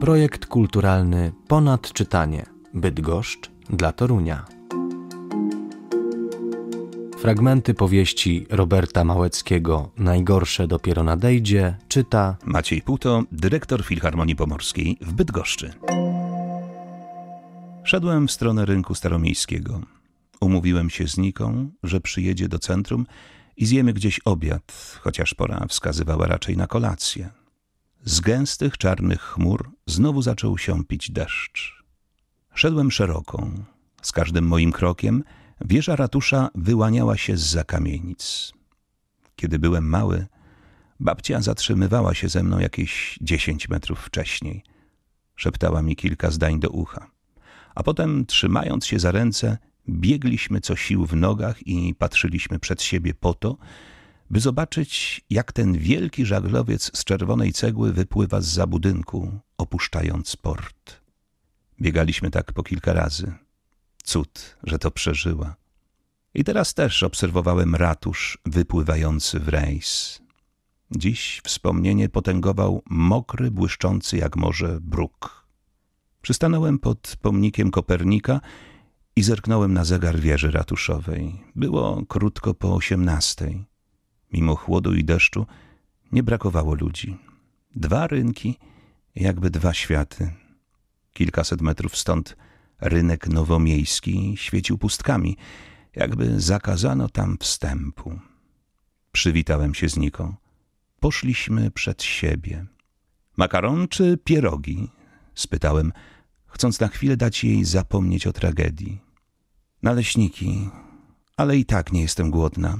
Projekt kulturalny Ponad Czytanie Bydgoszcz dla Torunia. Fragmenty powieści Roberta Małeckiego Najgorsze dopiero nadejdzie czyta Maciej Puto, dyrektor Filharmonii Pomorskiej w Bydgoszczy. Szedłem w stronę rynku staromiejskiego. Umówiłem się z Niką, że przyjedzie do centrum i zjemy gdzieś obiad, chociaż pora wskazywała raczej na kolację. Z gęstych czarnych chmur znowu zaczął się pić deszcz. Szedłem szeroką. Z każdym moim krokiem wieża ratusza wyłaniała się z za kamienic. Kiedy byłem mały, babcia zatrzymywała się ze mną jakieś dziesięć metrów wcześniej. Szeptała mi kilka zdań do ucha. A potem, trzymając się za ręce, biegliśmy co sił w nogach i patrzyliśmy przed siebie po to, by zobaczyć, jak ten wielki żaglowiec z czerwonej cegły wypływa z za budynku, opuszczając port. Biegaliśmy tak po kilka razy. Cud, że to przeżyła. I teraz też obserwowałem ratusz wypływający w rejs. Dziś wspomnienie potęgował mokry, błyszczący jak morze bruk. Przystanąłem pod pomnikiem Kopernika i zerknąłem na zegar wieży ratuszowej. Było krótko po osiemnastej. Mimo chłodu i deszczu nie brakowało ludzi. Dwa rynki, jakby dwa światy. Kilkaset metrów stąd rynek nowomiejski świecił pustkami, jakby zakazano tam wstępu. Przywitałem się z Niką. Poszliśmy przed siebie. Makaron czy pierogi? spytałem, chcąc na chwilę dać jej zapomnieć o tragedii. Naleśniki, ale i tak nie jestem głodna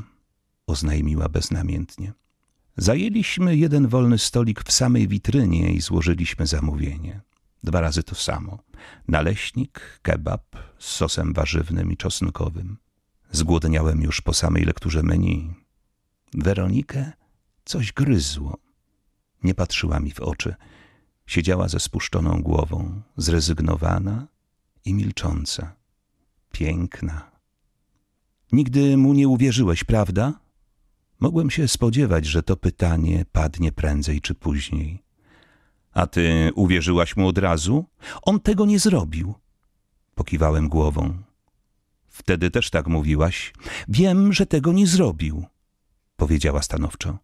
oznajmiła beznamiętnie. Zajęliśmy jeden wolny stolik w samej witrynie i złożyliśmy zamówienie. Dwa razy to samo. Naleśnik, kebab z sosem warzywnym i czosnkowym. Zgłodniałem już po samej lekturze menu. Weronikę coś gryzło. Nie patrzyła mi w oczy. Siedziała ze spuszczoną głową, zrezygnowana i milcząca. Piękna. Nigdy mu nie uwierzyłeś, prawda? Mogłem się spodziewać, że to pytanie padnie prędzej czy później. A ty uwierzyłaś mu od razu? On tego nie zrobił. Pokiwałem głową. Wtedy też tak mówiłaś. Wiem, że tego nie zrobił, powiedziała stanowczo.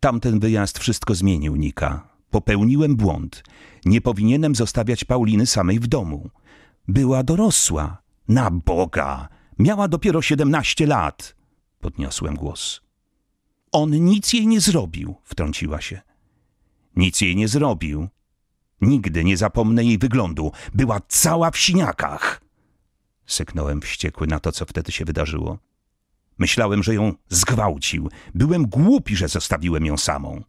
Tamten wyjazd wszystko zmienił, Nika. Popełniłem błąd. Nie powinienem zostawiać Pauliny samej w domu. Była dorosła. Na Boga! Miała dopiero siedemnaście lat! Podniosłem głos. On nic jej nie zrobił, wtrąciła się. Nic jej nie zrobił. Nigdy nie zapomnę jej wyglądu. Była cała w siniakach. Syknąłem wściekły na to, co wtedy się wydarzyło. Myślałem, że ją zgwałcił. Byłem głupi, że zostawiłem ją samą.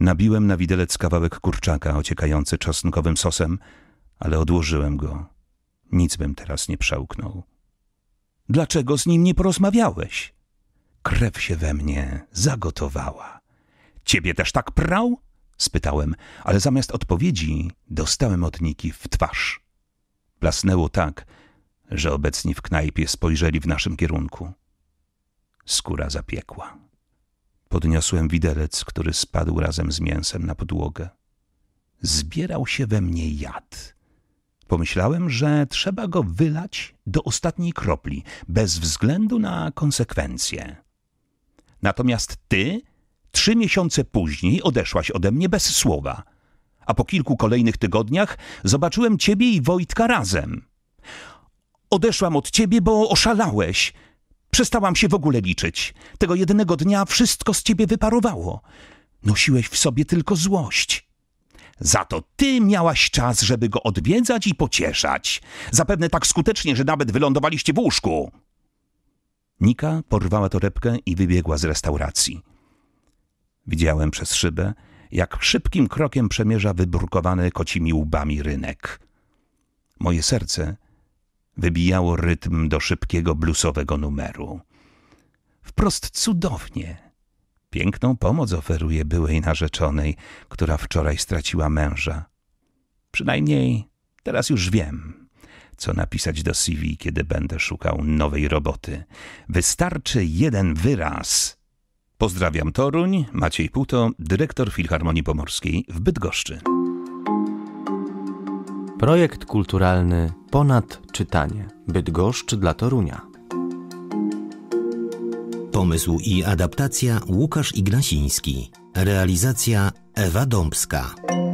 Nabiłem na widelec kawałek kurczaka ociekający czosnkowym sosem, ale odłożyłem go. Nic bym teraz nie przełknął. Dlaczego z nim nie porozmawiałeś? Krew się we mnie zagotowała. Ciebie też tak prał? spytałem, ale zamiast odpowiedzi dostałem od Niki w twarz. Blasnęło tak, że obecni w knajpie spojrzeli w naszym kierunku. Skóra zapiekła. Podniosłem widelec, który spadł razem z mięsem na podłogę. Zbierał się we mnie jad. Pomyślałem, że trzeba go wylać do ostatniej kropli, bez względu na konsekwencje. Natomiast ty trzy miesiące później odeszłaś ode mnie bez słowa. A po kilku kolejnych tygodniach zobaczyłem ciebie i Wojtka razem. Odeszłam od ciebie, bo oszalałeś. Przestałam się w ogóle liczyć. Tego jednego dnia wszystko z ciebie wyparowało. Nosiłeś w sobie tylko złość. Za to ty miałaś czas, żeby go odwiedzać i pocieszać. Zapewne tak skutecznie, że nawet wylądowaliście w łóżku. Nika porwała torebkę i wybiegła z restauracji. Widziałem przez szybę, jak szybkim krokiem przemierza wybrukowany kocimi łbami rynek. Moje serce wybijało rytm do szybkiego bluesowego numeru. Wprost cudownie. Piękną pomoc oferuje byłej narzeczonej, która wczoraj straciła męża. Przynajmniej teraz już wiem, co napisać do CV, kiedy będę szukał nowej roboty. Wystarczy jeden wyraz. Pozdrawiam Toruń, Maciej Puto, dyrektor Filharmonii Pomorskiej w Bydgoszczy. Projekt kulturalny Ponad czytanie. Bydgoszcz dla Torunia. Pomysł i adaptacja Łukasz Ignasiński. Realizacja Ewa Dąbska.